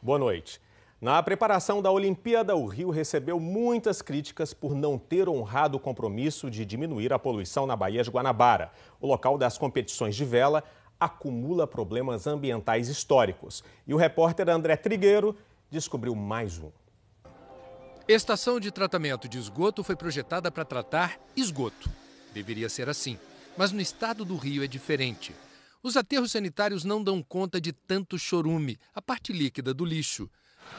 Boa noite. Na preparação da Olimpíada, o Rio recebeu muitas críticas por não ter honrado o compromisso de diminuir a poluição na Baía de Guanabara. O local das competições de vela acumula problemas ambientais históricos. E o repórter André Trigueiro descobriu mais um. Estação de tratamento de esgoto foi projetada para tratar esgoto. Deveria ser assim, mas no estado do Rio é diferente. Os aterros sanitários não dão conta de tanto chorume, a parte líquida do lixo.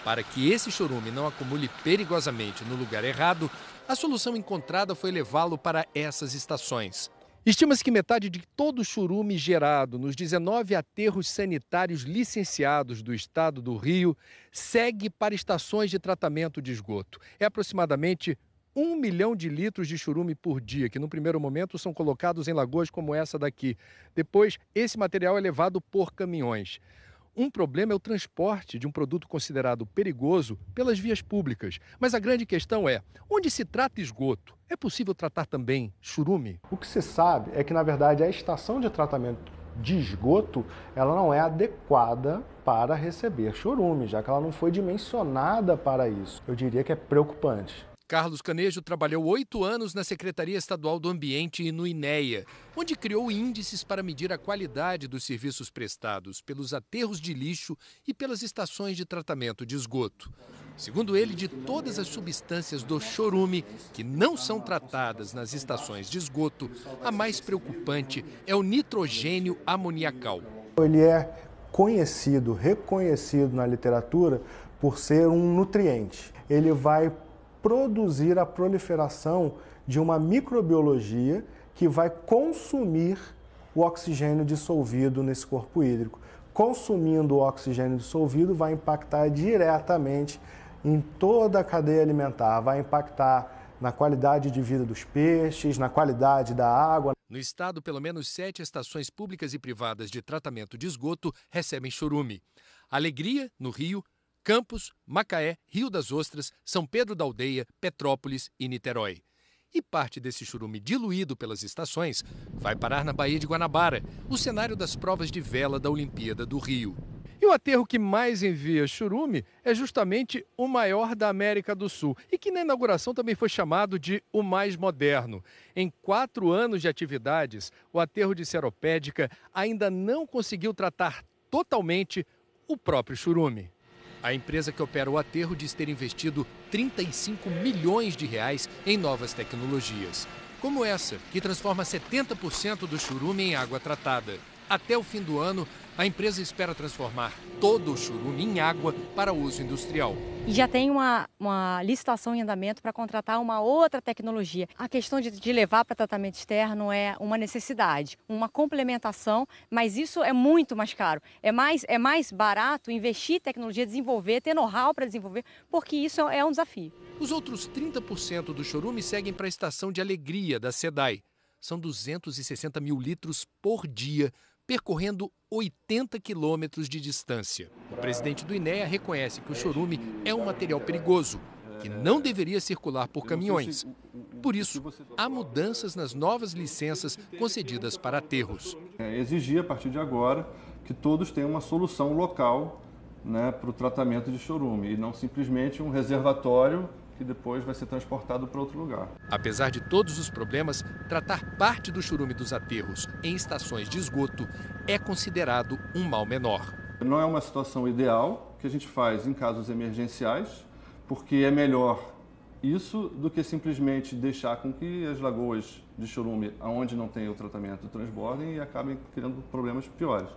Para que esse chorume não acumule perigosamente no lugar errado, a solução encontrada foi levá-lo para essas estações. Estima-se que metade de todo o chorume gerado nos 19 aterros sanitários licenciados do estado do Rio segue para estações de tratamento de esgoto. É aproximadamente um milhão de litros de churume por dia, que no primeiro momento são colocados em lagoas como essa daqui. Depois, esse material é levado por caminhões. Um problema é o transporte de um produto considerado perigoso pelas vias públicas. Mas a grande questão é: onde se trata esgoto, é possível tratar também churume? O que se sabe é que, na verdade, a estação de tratamento de esgoto ela não é adequada para receber churume, já que ela não foi dimensionada para isso. Eu diria que é preocupante. Carlos Canejo trabalhou oito anos na Secretaria Estadual do Ambiente e no INEA, onde criou índices para medir a qualidade dos serviços prestados pelos aterros de lixo e pelas estações de tratamento de esgoto. Segundo ele, de todas as substâncias do chorume que não são tratadas nas estações de esgoto, a mais preocupante é o nitrogênio amoniacal. Ele é conhecido, reconhecido na literatura por ser um nutriente. Ele vai produzir a proliferação de uma microbiologia que vai consumir o oxigênio dissolvido nesse corpo hídrico. Consumindo o oxigênio dissolvido, vai impactar diretamente em toda a cadeia alimentar, vai impactar na qualidade de vida dos peixes, na qualidade da água. No estado, pelo menos sete estações públicas e privadas de tratamento de esgoto recebem chorume. Alegria, no Rio, Campos, Macaé, Rio das Ostras, São Pedro da Aldeia, Petrópolis e Niterói. E parte desse churume diluído pelas estações vai parar na Baía de Guanabara, o cenário das provas de vela da Olimpíada do Rio. E o aterro que mais envia churume é justamente o maior da América do Sul e que na inauguração também foi chamado de o mais moderno. Em quatro anos de atividades, o aterro de Seropédica ainda não conseguiu tratar totalmente o próprio churume. A empresa que opera o aterro diz ter investido 35 milhões de reais em novas tecnologias, como essa, que transforma 70% do churume em água tratada. Até o fim do ano, a empresa espera transformar todo o churume em água para uso industrial. E já tem uma, uma licitação em andamento para contratar uma outra tecnologia. A questão de, de levar para tratamento externo é uma necessidade, uma complementação, mas isso é muito mais caro. É mais, é mais barato investir em tecnologia, desenvolver, ter know-how para desenvolver, porque isso é um desafio. Os outros 30% do chorume seguem para a estação de alegria da SEDAI. São 260 mil litros por dia percorrendo 80 quilômetros de distância. O presidente do INEA reconhece que o chorume é um material perigoso, que não deveria circular por caminhões. Por isso, há mudanças nas novas licenças concedidas para aterros. É, exigir, a partir de agora, que todos tenham uma solução local né, para o tratamento de chorume, e não simplesmente um reservatório que depois vai ser transportado para outro lugar. Apesar de todos os problemas, tratar parte do churume dos aterros em estações de esgoto é considerado um mal menor. Não é uma situação ideal que a gente faz em casos emergenciais, porque é melhor isso do que simplesmente deixar com que as lagoas de chorume, aonde não tem o tratamento, transbordem e acabem criando problemas piores.